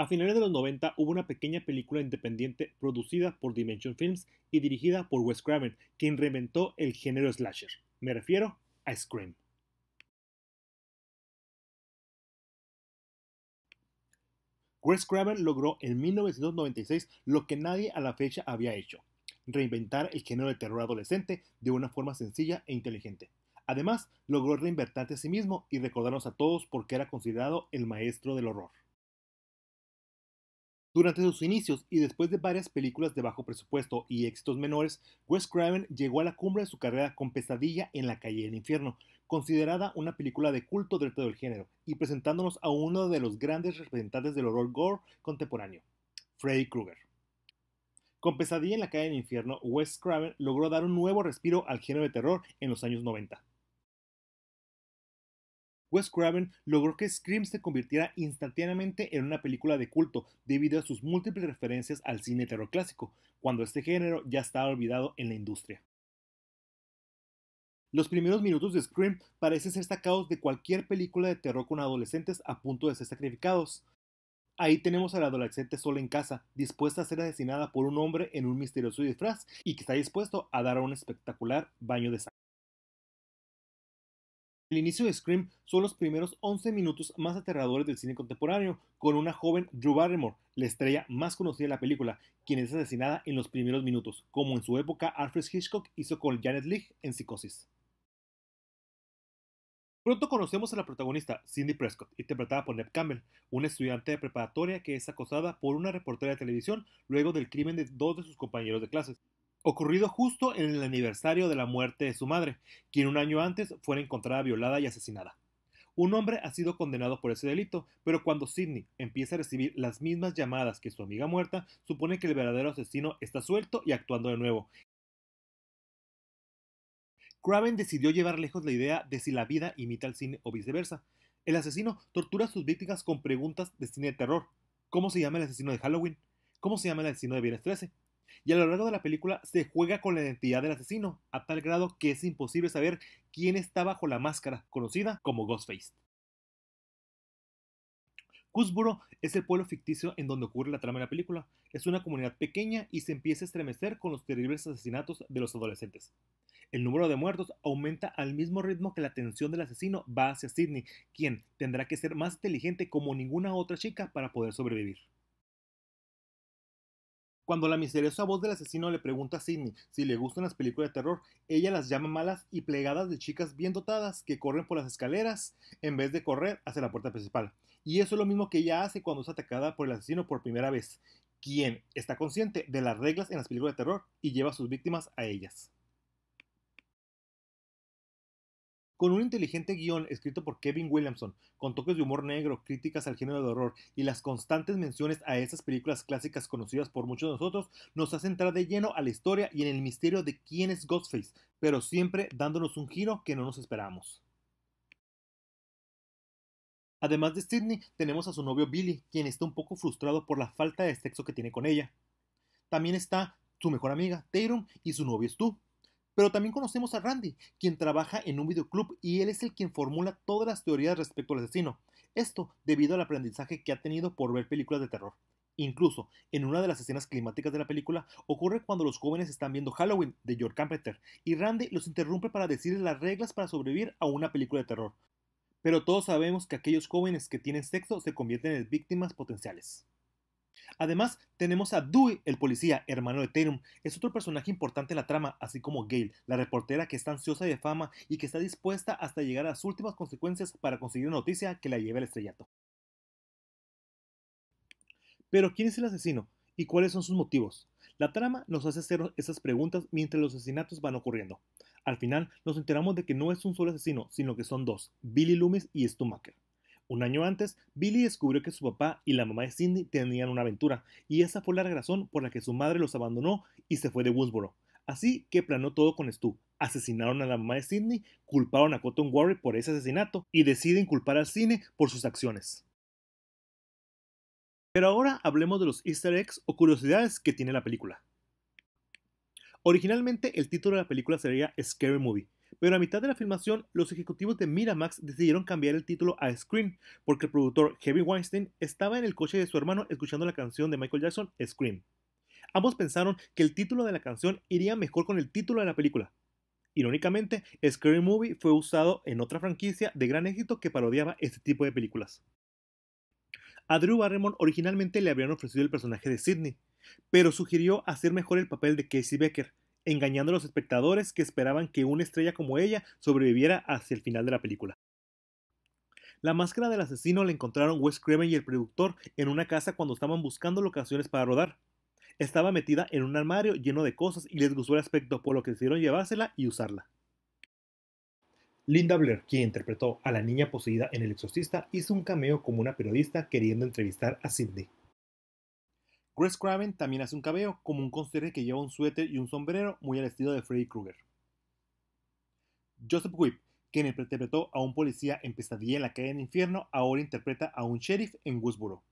A finales de los 90 hubo una pequeña película independiente producida por Dimension Films y dirigida por Wes Craven, quien reinventó el género slasher. Me refiero a Scream. Wes Craven logró en 1996 lo que nadie a la fecha había hecho, reinventar el género de terror adolescente de una forma sencilla e inteligente. Además, logró reinvertirse a sí mismo y recordarnos a todos porque era considerado el maestro del horror. Durante sus inicios y después de varias películas de bajo presupuesto y éxitos menores, Wes Craven llegó a la cumbre de su carrera con Pesadilla en la calle del infierno, considerada una película de culto todo del género y presentándonos a uno de los grandes representantes del horror gore contemporáneo, Freddy Krueger. Con Pesadilla en la calle del infierno, Wes Craven logró dar un nuevo respiro al género de terror en los años 90. Wes Craven logró que Scream se convirtiera instantáneamente en una película de culto debido a sus múltiples referencias al cine terror clásico, cuando este género ya estaba olvidado en la industria. Los primeros minutos de Scream parecen ser sacados de cualquier película de terror con adolescentes a punto de ser sacrificados. Ahí tenemos a la adolescente sola en casa, dispuesta a ser asesinada por un hombre en un misterioso disfraz y que está dispuesto a dar un espectacular baño de sangre. El inicio de Scream son los primeros 11 minutos más aterradores del cine contemporáneo, con una joven Drew Barrymore, la estrella más conocida de la película, quien es asesinada en los primeros minutos, como en su época Alfred Hitchcock hizo con Janet Leigh en Psicosis. Pronto conocemos a la protagonista, Cindy Prescott, interpretada por Neb Campbell, una estudiante de preparatoria que es acosada por una reportera de televisión luego del crimen de dos de sus compañeros de clases ocurrido justo en el aniversario de la muerte de su madre, quien un año antes fuera encontrada violada y asesinada. Un hombre ha sido condenado por ese delito, pero cuando Sidney empieza a recibir las mismas llamadas que su amiga muerta, supone que el verdadero asesino está suelto y actuando de nuevo. Craven decidió llevar lejos la idea de si la vida imita al cine o viceversa. El asesino tortura a sus víctimas con preguntas de cine de terror. ¿Cómo se llama el asesino de Halloween? ¿Cómo se llama el asesino de Viernes 13? y a lo largo de la película se juega con la identidad del asesino, a tal grado que es imposible saber quién está bajo la máscara, conocida como Ghostface. Cusboro es el pueblo ficticio en donde ocurre la trama de la película. Es una comunidad pequeña y se empieza a estremecer con los terribles asesinatos de los adolescentes. El número de muertos aumenta al mismo ritmo que la atención del asesino va hacia Sidney, quien tendrá que ser más inteligente como ninguna otra chica para poder sobrevivir. Cuando la misteriosa voz del asesino le pregunta a Sidney si le gustan las películas de terror, ella las llama malas y plegadas de chicas bien dotadas que corren por las escaleras en vez de correr hacia la puerta principal. Y eso es lo mismo que ella hace cuando es atacada por el asesino por primera vez, quien está consciente de las reglas en las películas de terror y lleva a sus víctimas a ellas. Con un inteligente guión escrito por Kevin Williamson, con toques de humor negro, críticas al género de horror y las constantes menciones a esas películas clásicas conocidas por muchos de nosotros, nos hace entrar de lleno a la historia y en el misterio de quién es Ghostface, pero siempre dándonos un giro que no nos esperamos. Además de Sidney, tenemos a su novio Billy, quien está un poco frustrado por la falta de sexo que tiene con ella. También está su mejor amiga, Tatum, y su novio Stu, pero también conocemos a Randy, quien trabaja en un videoclub y él es el quien formula todas las teorías respecto al asesino. Esto debido al aprendizaje que ha tenido por ver películas de terror. Incluso, en una de las escenas climáticas de la película, ocurre cuando los jóvenes están viendo Halloween de George Carpenter y Randy los interrumpe para decirles las reglas para sobrevivir a una película de terror. Pero todos sabemos que aquellos jóvenes que tienen sexo se convierten en víctimas potenciales. Además, tenemos a Dewey, el policía, hermano de Tatum. Es otro personaje importante en la trama, así como Gail, la reportera que está ansiosa de fama y que está dispuesta hasta llegar a las últimas consecuencias para conseguir una noticia que la lleve al estrellato. Pero, ¿quién es el asesino? ¿Y cuáles son sus motivos? La trama nos hace hacer esas preguntas mientras los asesinatos van ocurriendo. Al final, nos enteramos de que no es un solo asesino, sino que son dos, Billy Loomis y Stumacher. Un año antes, Billy descubrió que su papá y la mamá de Sidney tenían una aventura, y esa fue la razón por la que su madre los abandonó y se fue de Woodsboro. Así que planó todo con Stu. Asesinaron a la mamá de Sidney, culparon a Cotton Warry por ese asesinato y deciden culpar al cine por sus acciones. Pero ahora hablemos de los easter eggs o curiosidades que tiene la película. Originalmente el título de la película sería Scary Movie, pero a mitad de la filmación los ejecutivos de Miramax decidieron cambiar el título a Scream, porque el productor Heavy Weinstein estaba en el coche de su hermano escuchando la canción de Michael Jackson, Scream. Ambos pensaron que el título de la canción iría mejor con el título de la película. Irónicamente, Scream Movie fue usado en otra franquicia de gran éxito que parodiaba este tipo de películas. A Drew Barrymore originalmente le habían ofrecido el personaje de Sidney, pero sugirió hacer mejor el papel de Casey Becker, engañando a los espectadores que esperaban que una estrella como ella sobreviviera hacia el final de la película. La máscara del asesino la encontraron Wes Craven y el productor en una casa cuando estaban buscando locaciones para rodar. Estaba metida en un armario lleno de cosas y les gustó el aspecto, por lo que decidieron llevársela y usarla. Linda Blair, quien interpretó a la niña poseída en El Exorcista, hizo un cameo como una periodista queriendo entrevistar a Sidney. Wes Craven también hace un cabello como un conserje que lleva un suéter y un sombrero muy al estilo de Freddy Krueger. Joseph Whip, quien interpretó a un policía en Pesadilla en la calle del infierno, ahora interpreta a un sheriff en Woodsboro.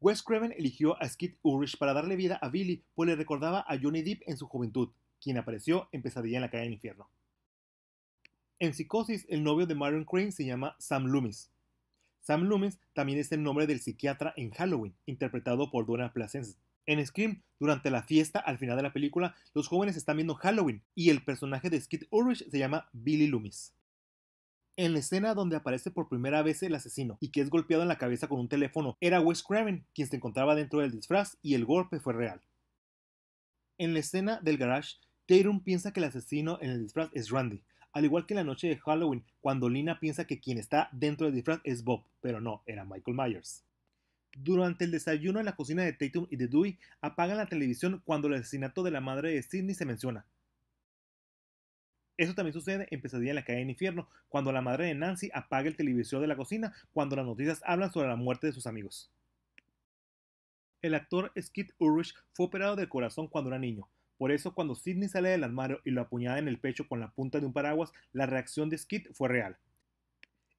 Wes Craven eligió a Skid Urich para darle vida a Billy, pues le recordaba a Johnny Depp en su juventud, quien apareció en Pesadilla en la calle del infierno. En Psicosis, el novio de Marion Crane se llama Sam Loomis. Sam Loomis también es el nombre del psiquiatra en Halloween, interpretado por Donna Placencia. En Scream, durante la fiesta al final de la película, los jóvenes están viendo Halloween y el personaje de Skid Ulrich se llama Billy Loomis. En la escena donde aparece por primera vez el asesino y que es golpeado en la cabeza con un teléfono, era Wes Craven quien se encontraba dentro del disfraz y el golpe fue real. En la escena del garage, Tatum piensa que el asesino en el disfraz es Randy, al igual que en la noche de Halloween, cuando Lina piensa que quien está dentro del disfraz es Bob, pero no, era Michael Myers. Durante el desayuno en la cocina de Tatum y de Dewey, apagan la televisión cuando el asesinato de la madre de Sidney se menciona. Eso también sucede en Pesadilla en la calle del infierno, cuando la madre de Nancy apaga el televisor de la cocina cuando las noticias hablan sobre la muerte de sus amigos. El actor Skid Ulrich fue operado del corazón cuando era niño. Por eso cuando Sidney sale del armario y lo apuñala en el pecho con la punta de un paraguas, la reacción de Skid fue real.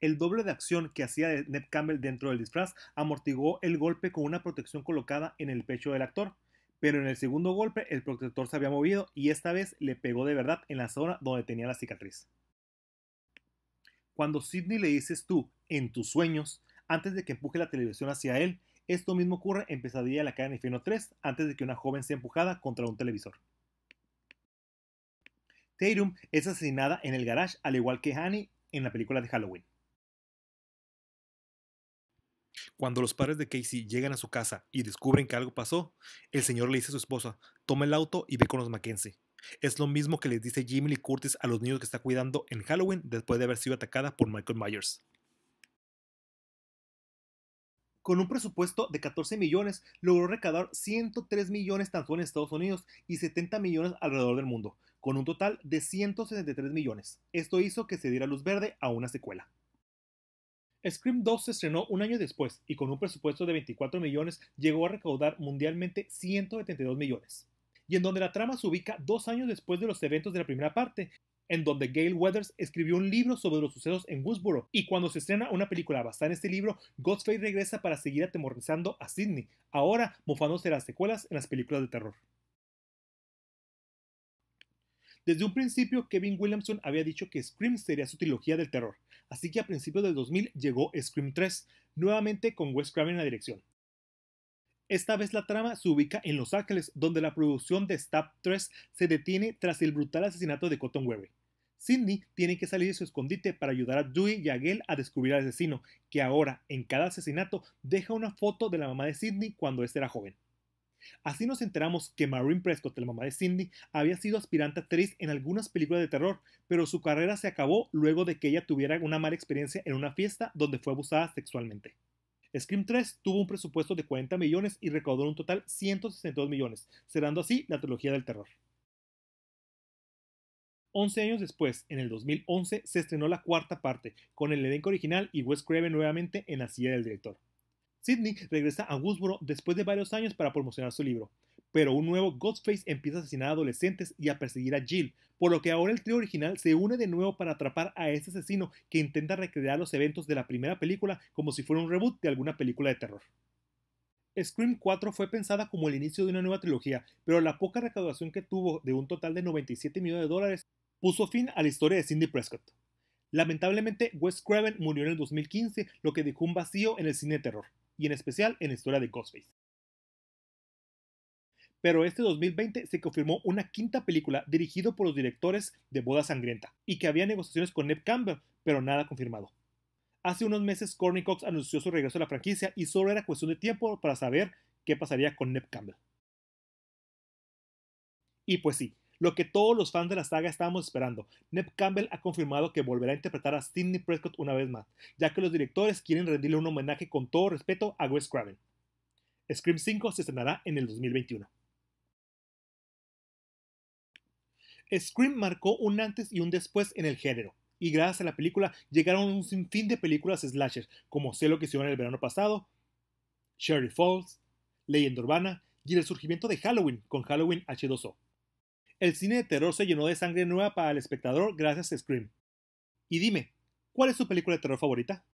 El doble de acción que hacía de Ned Campbell dentro del disfraz amortiguó el golpe con una protección colocada en el pecho del actor. Pero en el segundo golpe el protector se había movido y esta vez le pegó de verdad en la zona donde tenía la cicatriz. Cuando Sidney le dices tú, en tus sueños, antes de que empuje la televisión hacia él, esto mismo ocurre en Pesadilla de la calle Infierno 3, antes de que una joven sea empujada contra un televisor. Tatum es asesinada en el garage, al igual que Annie en la película de Halloween. Cuando los padres de Casey llegan a su casa y descubren que algo pasó, el señor le dice a su esposa, toma el auto y ve con los Mackenzie. Es lo mismo que les dice Jimmy Lee Curtis a los niños que está cuidando en Halloween después de haber sido atacada por Michael Myers. Con un presupuesto de 14 millones, logró recaudar 103 millones tanto en Estados Unidos y 70 millones alrededor del mundo, con un total de 163 millones. Esto hizo que se diera luz verde a una secuela. Scream 2 se estrenó un año después y con un presupuesto de 24 millones llegó a recaudar mundialmente 172 millones. Y en donde la trama se ubica dos años después de los eventos de la primera parte en donde Gail Weathers escribió un libro sobre los sucesos en Woodsboro, y cuando se estrena una película basada en este libro, Ghostface regresa para seguir atemorizando a Sydney. ahora mofándose las secuelas en las películas de terror. Desde un principio, Kevin Williamson había dicho que Scream sería su trilogía del terror, así que a principios del 2000 llegó Scream 3, nuevamente con Wes Craven en la dirección. Esta vez la trama se ubica en Los Ángeles, donde la producción de Stab 3 se detiene tras el brutal asesinato de Cotton Weary. Sidney tiene que salir de su escondite para ayudar a Dewey y a a descubrir al asesino, que ahora, en cada asesinato, deja una foto de la mamá de Sidney cuando éste era joven. Así nos enteramos que Maureen Prescott, la mamá de Cindy, había sido aspirante actriz en algunas películas de terror, pero su carrera se acabó luego de que ella tuviera una mala experiencia en una fiesta donde fue abusada sexualmente. Scream 3 tuvo un presupuesto de 40 millones y recaudó un total 162 millones, cerrando así la trilogía del terror. 11 años después, en el 2011, se estrenó la cuarta parte, con el elenco original y Wes Craven nuevamente en la silla del director. Sidney regresa a Woodsboro después de varios años para promocionar su libro, pero un nuevo Ghostface empieza a asesinar a adolescentes y a perseguir a Jill, por lo que ahora el trío original se une de nuevo para atrapar a este asesino que intenta recrear los eventos de la primera película como si fuera un reboot de alguna película de terror. Scream 4 fue pensada como el inicio de una nueva trilogía, pero la poca recaudación que tuvo de un total de 97 millones de dólares puso fin a la historia de Cindy Prescott. Lamentablemente, Wes Craven murió en el 2015, lo que dejó un vacío en el cine de terror, y en especial en la historia de Ghostface pero este 2020 se confirmó una quinta película dirigida por los directores de Boda Sangrienta y que había negociaciones con Neb Campbell, pero nada confirmado. Hace unos meses Corny Cox anunció su regreso a la franquicia y solo era cuestión de tiempo para saber qué pasaría con Neb Campbell. Y pues sí, lo que todos los fans de la saga estábamos esperando. Neb Campbell ha confirmado que volverá a interpretar a Sidney Prescott una vez más, ya que los directores quieren rendirle un homenaje con todo respeto a Wes Craven. Scream 5 se estrenará en el 2021. Scream marcó un antes y un después en el género, y gracias a la película llegaron un sinfín de películas slasher, como Sé lo que se en el verano pasado, Sherry Falls, Leyenda Urbana y el surgimiento de Halloween con Halloween H2O. El cine de terror se llenó de sangre nueva para el espectador gracias a Scream. Y dime, ¿cuál es tu película de terror favorita?